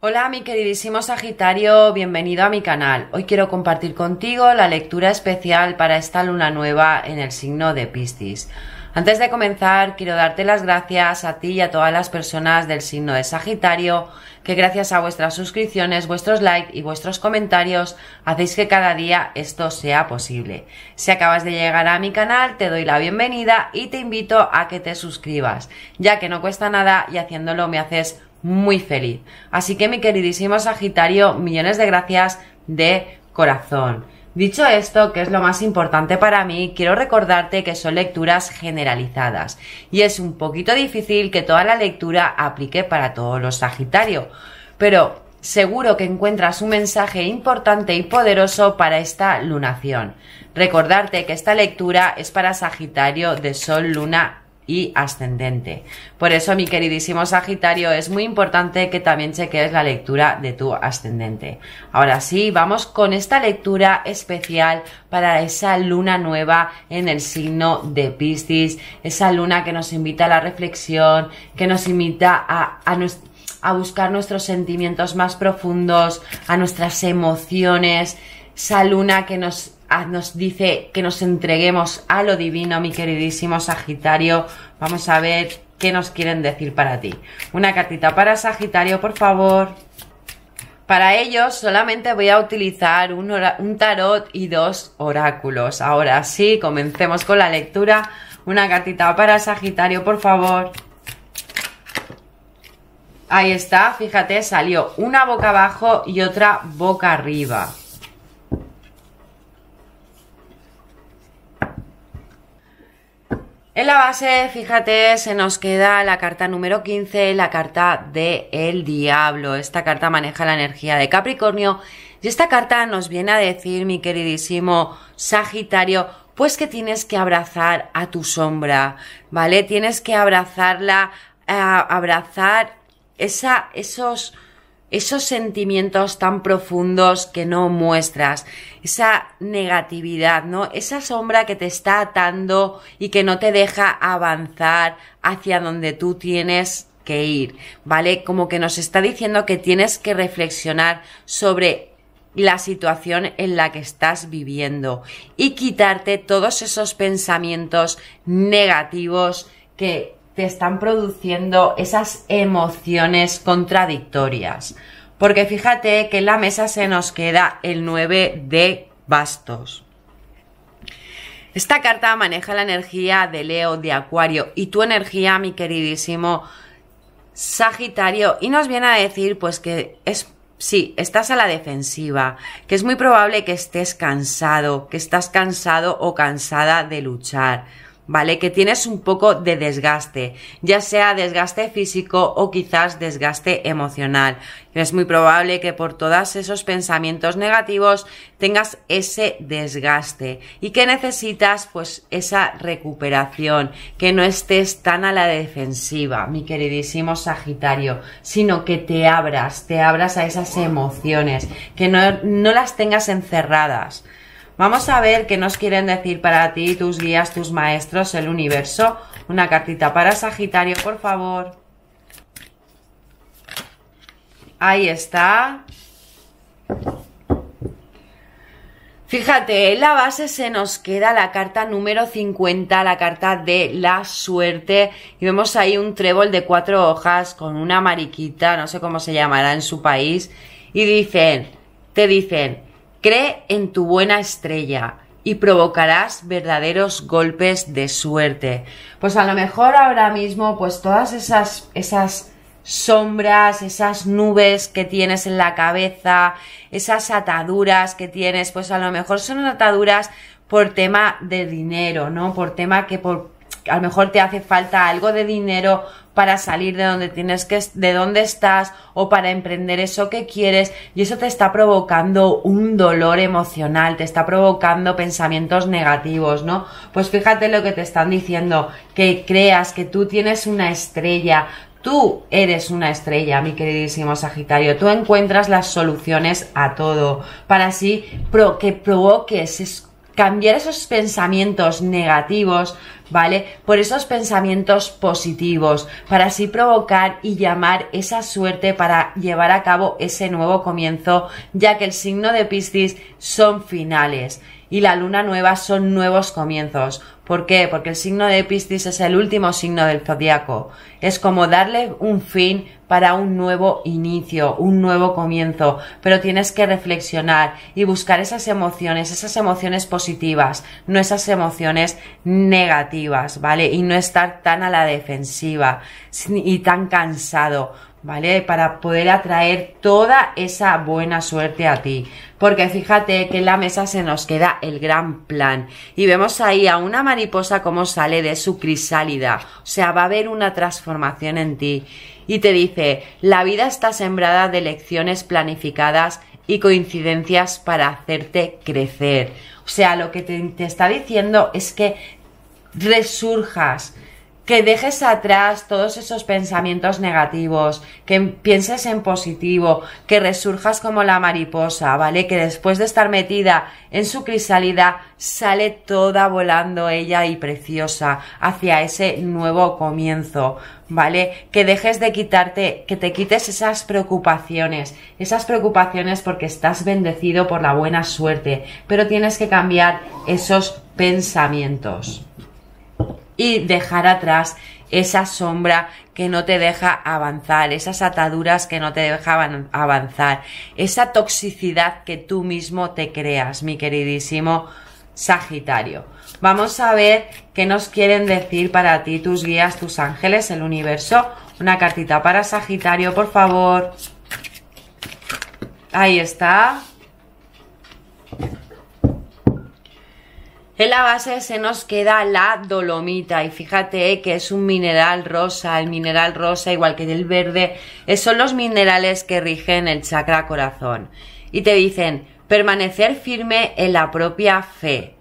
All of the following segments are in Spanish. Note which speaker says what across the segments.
Speaker 1: Hola mi queridísimo Sagitario, bienvenido a mi canal. Hoy quiero compartir contigo la lectura especial para esta luna nueva en el signo de Piscis. Antes de comenzar, quiero darte las gracias a ti y a todas las personas del signo de Sagitario, que gracias a vuestras suscripciones, vuestros likes y vuestros comentarios hacéis que cada día esto sea posible. Si acabas de llegar a mi canal, te doy la bienvenida y te invito a que te suscribas, ya que no cuesta nada y haciéndolo me haces muy feliz. Así que mi queridísimo Sagitario, millones de gracias de corazón. Dicho esto, que es lo más importante para mí, quiero recordarte que son lecturas generalizadas y es un poquito difícil que toda la lectura aplique para todos los Sagitario, pero seguro que encuentras un mensaje importante y poderoso para esta lunación. Recordarte que esta lectura es para Sagitario de Sol, Luna y ascendente. Por eso, mi queridísimo Sagitario, es muy importante que también cheques la lectura de tu ascendente. Ahora sí, vamos con esta lectura especial para esa luna nueva en el signo de Piscis, esa luna que nos invita a la reflexión, que nos invita a, a, a buscar nuestros sentimientos más profundos, a nuestras emociones, esa luna que nos Ah, nos dice que nos entreguemos a lo divino, mi queridísimo Sagitario. Vamos a ver qué nos quieren decir para ti. Una cartita para Sagitario, por favor. Para ellos solamente voy a utilizar un, un tarot y dos oráculos. Ahora sí, comencemos con la lectura. Una cartita para Sagitario, por favor. Ahí está, fíjate, salió una boca abajo y otra boca arriba. En la base, fíjate, se nos queda la carta número 15, la carta de el diablo. Esta carta maneja la energía de Capricornio y esta carta nos viene a decir, mi queridísimo Sagitario, pues que tienes que abrazar a tu sombra, ¿vale? Tienes que abrazarla, eh, abrazar esa, esos esos sentimientos tan profundos que no muestras, esa negatividad, ¿no? Esa sombra que te está atando y que no te deja avanzar hacia donde tú tienes que ir, ¿vale? Como que nos está diciendo que tienes que reflexionar sobre la situación en la que estás viviendo y quitarte todos esos pensamientos negativos que te están produciendo esas emociones contradictorias. Porque fíjate que en la mesa se nos queda el 9 de bastos. Esta carta maneja la energía de Leo, de Acuario y tu energía, mi queridísimo Sagitario, y nos viene a decir pues que es sí, estás a la defensiva, que es muy probable que estés cansado, que estás cansado o cansada de luchar ¿vale? Que tienes un poco de desgaste, ya sea desgaste físico o quizás desgaste emocional. Es muy probable que por todos esos pensamientos negativos tengas ese desgaste y que necesitas pues esa recuperación, que no estés tan a la defensiva, mi queridísimo Sagitario, sino que te abras, te abras a esas emociones, que no, no las tengas encerradas. Vamos a ver qué nos quieren decir para ti, tus guías, tus maestros, el universo. Una cartita para Sagitario, por favor. Ahí está. Fíjate, en la base se nos queda la carta número 50, la carta de la suerte, y vemos ahí un trébol de cuatro hojas con una mariquita, no sé cómo se llamará en su país, y dicen, te dicen, Cree en tu buena estrella y provocarás verdaderos golpes de suerte. Pues a lo mejor ahora mismo, pues todas esas, esas sombras, esas nubes que tienes en la cabeza, esas ataduras que tienes, pues a lo mejor son ataduras por tema de dinero, ¿no? Por tema que por, a lo mejor te hace falta algo de dinero para salir de donde tienes que, de donde estás o para emprender eso que quieres y eso te está provocando un dolor emocional, te está provocando pensamientos negativos, ¿no? Pues fíjate lo que te están diciendo, que creas que tú tienes una estrella, Tú eres una estrella, mi queridísimo Sagitario. Tú encuentras las soluciones a todo para así que provoques cambiar esos pensamientos negativos, ¿vale? Por esos pensamientos positivos, para así provocar y llamar esa suerte para llevar a cabo ese nuevo comienzo, ya que el signo de Piscis son finales y la luna nueva son nuevos comienzos. ¿Por qué? Porque el signo de Piscis es el último signo del zodiaco. Es como darle un fin para un nuevo inicio, un nuevo comienzo, pero tienes que reflexionar y buscar esas emociones, esas emociones positivas, no esas emociones negativas, ¿vale? Y no estar tan a la defensiva y tan cansado, ¿vale? Para poder atraer toda esa buena suerte a ti. Porque fíjate que en la mesa se nos queda el gran plan. Y vemos ahí a una mariposa como sale de su crisálida. O sea, va a haber una transformación en ti y te dice, la vida está sembrada de lecciones planificadas y coincidencias para hacerte crecer. O sea, lo que te, te está diciendo es que resurjas, que dejes atrás todos esos pensamientos negativos, que pienses en positivo, que resurjas como la mariposa, ¿vale? Que después de estar metida en su crisálida, sale toda volando ella y preciosa hacia ese nuevo comienzo, ¿vale? Que dejes de quitarte, que te quites esas preocupaciones, esas preocupaciones porque estás bendecido por la buena suerte, pero tienes que cambiar esos pensamientos y dejar atrás esa sombra que no te deja avanzar, esas ataduras que no te dejaban avanzar, esa toxicidad que tú mismo te creas, mi queridísimo Sagitario. Vamos a ver qué nos quieren decir para ti tus guías, tus ángeles, el universo. Una cartita para Sagitario, por favor. Ahí está. En la base se nos queda la dolomita y fíjate que es un mineral rosa, el mineral rosa igual que el verde, son los minerales que rigen el chakra corazón. Y te dicen, permanecer firme en la propia fe.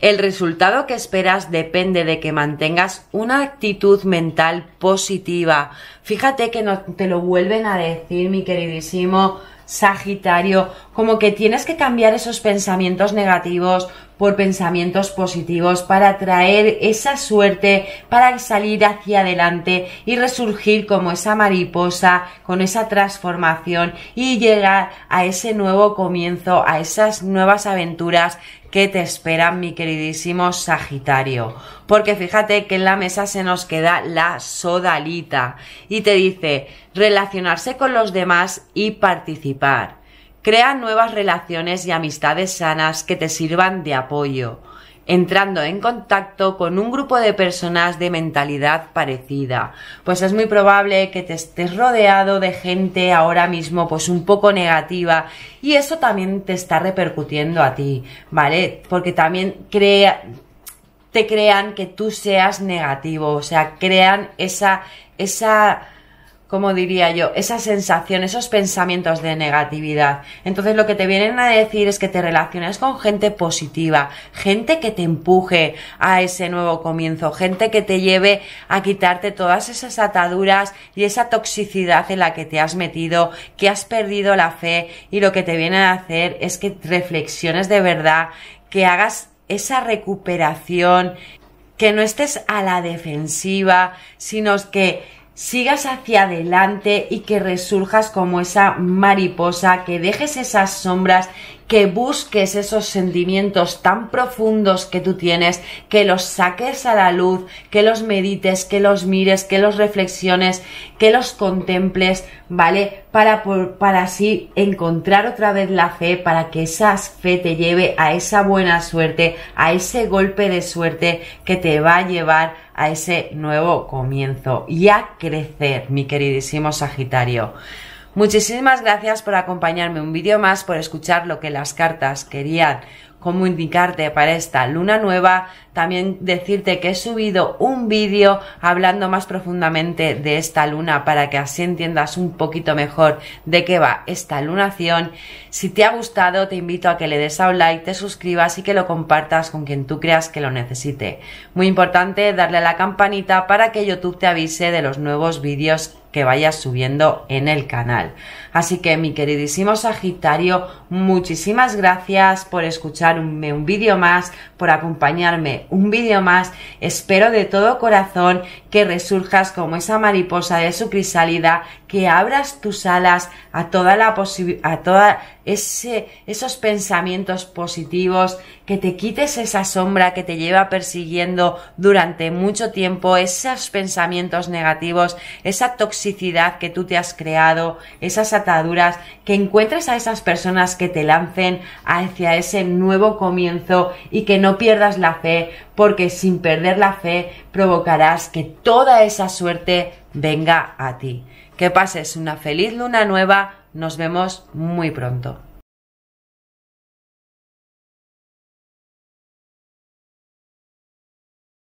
Speaker 1: El resultado que esperas depende de que mantengas una actitud mental positiva. Fíjate que no, te lo vuelven a decir, mi queridísimo Sagitario, como que tienes que cambiar esos pensamientos negativos por pensamientos positivos para traer esa suerte, para salir hacia adelante y resurgir como esa mariposa, con esa transformación y llegar a ese nuevo comienzo, a esas nuevas aventuras ¿Qué te esperan, mi queridísimo Sagitario. Porque fíjate que en la mesa se nos queda la sodalita y te dice relacionarse con los demás y participar. Crea nuevas relaciones y amistades sanas que te sirvan de apoyo entrando en contacto con un grupo de personas de mentalidad parecida. Pues es muy probable que te estés rodeado de gente ahora mismo pues un poco negativa y eso también te está repercutiendo a ti, ¿vale? Porque también crea te crean que tú seas negativo, o sea, crean esa esa como diría yo, esa sensación, esos pensamientos de negatividad. Entonces lo que te vienen a decir es que te relaciones con gente positiva, gente que te empuje a ese nuevo comienzo, gente que te lleve a quitarte todas esas ataduras y esa toxicidad en la que te has metido, que has perdido la fe y lo que te vienen a hacer es que reflexiones de verdad, que hagas esa recuperación, que no estés a la defensiva, sino que sigas hacia adelante y que resurjas como esa mariposa, que dejes esas sombras, que busques esos sentimientos tan profundos que tú tienes, que los saques a la luz, que los medites, que los mires, que los reflexiones, que los contemples, ¿vale? Para, así encontrar otra vez la fe, para que esa fe te lleve a esa buena suerte, a ese golpe de suerte que te va a llevar a ese nuevo comienzo y a crecer, mi queridísimo Sagitario. Muchísimas gracias por acompañarme un vídeo más, por escuchar lo que las cartas querían indicarte para esta luna nueva, también decirte que he subido un vídeo hablando más profundamente de esta luna para que así entiendas un poquito mejor de qué va esta lunación. Si te ha gustado, te invito a que le des a un like, te suscribas y que lo compartas con quien tú creas que lo necesite. Muy importante darle a la campanita para que YouTube te avise de los nuevos vídeos que vayas subiendo en el canal. Así que mi queridísimo Sagitario, muchísimas gracias por escuchar un vídeo más, por acompañarme un vídeo más. Espero de todo corazón que resurjas como esa mariposa de su crisálida, que abras tus alas a toda la a toda esos pensamientos positivos que te quites esa sombra que te lleva persiguiendo durante mucho tiempo, esos pensamientos negativos, esa toxicidad que tú te has creado, esas ataduras, que encuentres a esas personas que te lancen hacia ese nuevo comienzo y que no pierdas la fe, porque sin perder la fe provocarás que toda esa suerte venga a ti. Que pases una feliz luna nueva, nos vemos muy pronto.